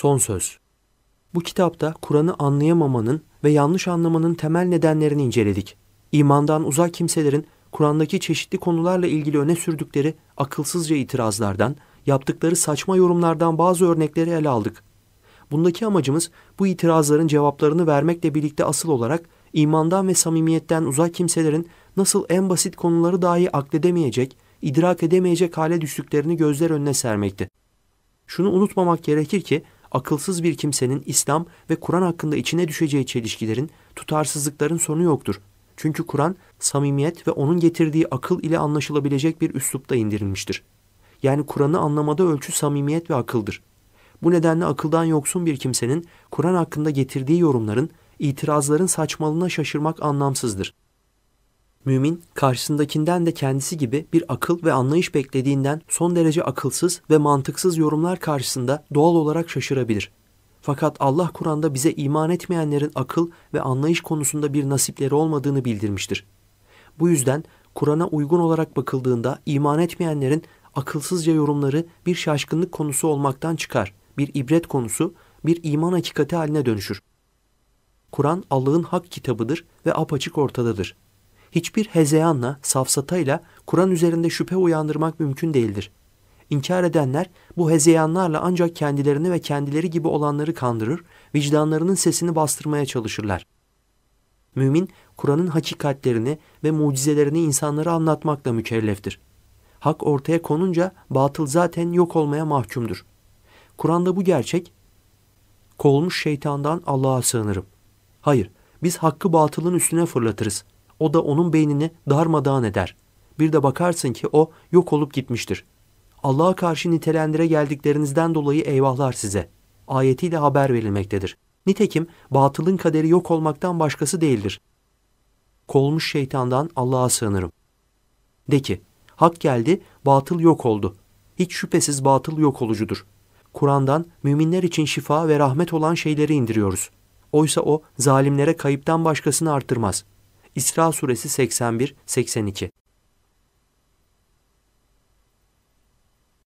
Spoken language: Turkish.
Son Söz. Bu kitapta Kur'an'ı anlayamamanın ve yanlış anlamanın temel nedenlerini inceledik. İmandan uzak kimselerin Kur'an'daki çeşitli konularla ilgili öne sürdükleri akılsızca itirazlardan, yaptıkları saçma yorumlardan bazı örnekleri ele aldık. Bundaki amacımız bu itirazların cevaplarını vermekle birlikte asıl olarak imandan ve samimiyetten uzak kimselerin nasıl en basit konuları dahi akledemeyecek, idrak edemeyecek hale düştüklerini gözler önüne sermekti. Şunu unutmamak gerekir ki akılsız bir kimsenin İslam ve Kur'an hakkında içine düşeceği çelişkilerin, tutarsızlıkların sonu yoktur. Çünkü Kur'an samimiyet ve onun getirdiği akıl ile anlaşılabilecek bir üslupta indirilmiştir. Yani Kur'an'ı anlamada ölçü samimiyet ve akıldır. Bu nedenle akıldan yoksun bir kimsenin Kur'an hakkında getirdiği yorumların, itirazların saçmalığına şaşırmak anlamsızdır. Mümin karşısındakinden de kendisi gibi bir akıl ve anlayış beklediğinden son derece akılsız ve mantıksız yorumlar karşısında doğal olarak şaşırabilir. Fakat Allah Kur'an'da bize iman etmeyenlerin akıl ve anlayış konusunda bir nasipleri olmadığını bildirmiştir. Bu yüzden Kur'an'a uygun olarak bakıldığında iman etmeyenlerin akılsızca yorumları bir şaşkınlık konusu olmaktan çıkar, bir ibret konusu, bir iman hakikati haline dönüşür. Kur'an Allah'ın hak kitabıdır ve apaçık ortadadır. Hiçbir hezeyanla, safsatayla Kur'an üzerinde şüphe uyandırmak mümkün değildir. İnkar edenler bu hezeyanlarla ancak kendilerini ve kendileri gibi olanları kandırır, vicdanlarının sesini bastırmaya çalışırlar. Mümin, Kur'an'ın hakikatlerini ve mucizelerini insanlara anlatmakla mükelleftir. Hak ortaya konunca batıl zaten yok olmaya mahkumdur. Kur'an'da bu gerçek, kovulmuş şeytandan Allah'a sığınırım. Hayır, biz hakkı batılın üstüne fırlatırız.'' O da onun beynini darmadağın eder. Bir de bakarsın ki o yok olup gitmiştir. Allah'a karşı nitelendire geldiklerinizden dolayı eyvahlar size. Ayetiyle haber verilmektedir. Nitekim batılın kaderi yok olmaktan başkası değildir. Kolmuş şeytandan Allah'a sığınırım. De ki, hak geldi, batıl yok oldu. Hiç şüphesiz batıl yok olucudur. Kur'an'dan müminler için şifa ve rahmet olan şeyleri indiriyoruz. Oysa o zalimlere kayıptan başkasını arttırmaz. İsra suresi 81-82